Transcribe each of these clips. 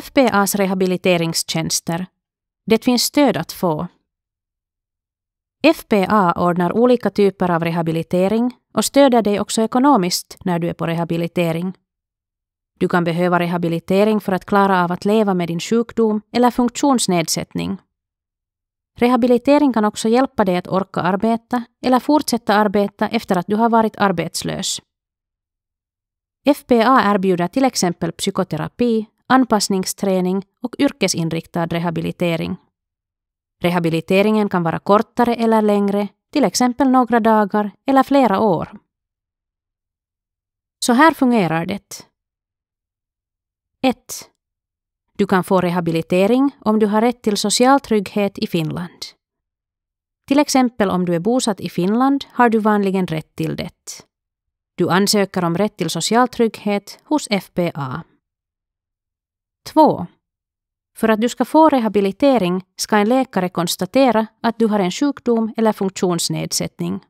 FBAs rehabiliteringstjänster. Det finns stöd att få. FPA ordnar olika typer av rehabilitering och stöder dig också ekonomiskt när du är på rehabilitering. Du kan behöva rehabilitering för att klara av att leva med din sjukdom eller funktionsnedsättning. Rehabilitering kan också hjälpa dig att orka arbeta eller fortsätta arbeta efter att du har varit arbetslös. FPA erbjuder till exempel psykoterapi, anpassningsträning och yrkesinriktad rehabilitering. Rehabiliteringen kan vara kortare eller längre, till exempel några dagar eller flera år. Så här fungerar det. 1. Du kan få rehabilitering om du har rätt till social trygghet i Finland. Till exempel om du är bosatt i Finland har du vanligen rätt till det. Du ansöker om rätt till social trygghet hos FPA. 2. För att du ska få rehabilitering ska en läkare konstatera att du har en sjukdom eller funktionsnedsättning.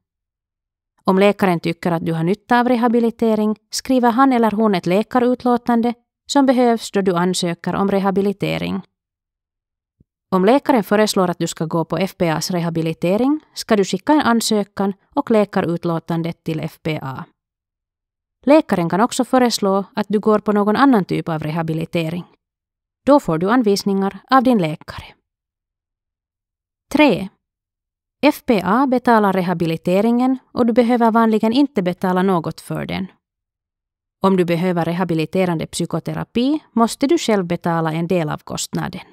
Om läkaren tycker att du har nytta av rehabilitering skriver han eller hon ett läkarutlåtande som behövs då du ansöker om rehabilitering. Om läkaren föreslår att du ska gå på FPAs rehabilitering ska du skicka en ansökan och läkarutlåtandet till FPA. Läkaren kan också föreslå att du går på någon annan typ av rehabilitering. Då får du anvisningar av din läkare. 3. FPA betalar rehabiliteringen och du behöver vanligen inte betala något för den. Om du behöver rehabiliterande psykoterapi måste du själv betala en del av kostnaden.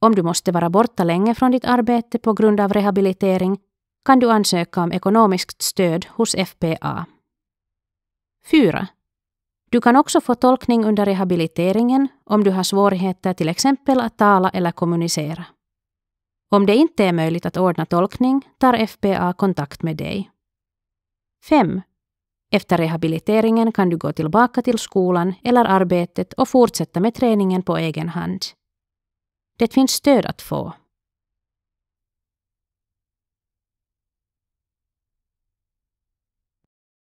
Om du måste vara borta länge från ditt arbete på grund av rehabilitering kan du ansöka om ekonomiskt stöd hos FPA. 4. Du kan också få tolkning under rehabiliteringen om du har svårigheter till exempel att tala eller kommunicera. Om det inte är möjligt att ordna tolkning tar FPA kontakt med dig. 5. Efter rehabiliteringen kan du gå tillbaka till skolan eller arbetet och fortsätta med träningen på egen hand. Det finns stöd att få.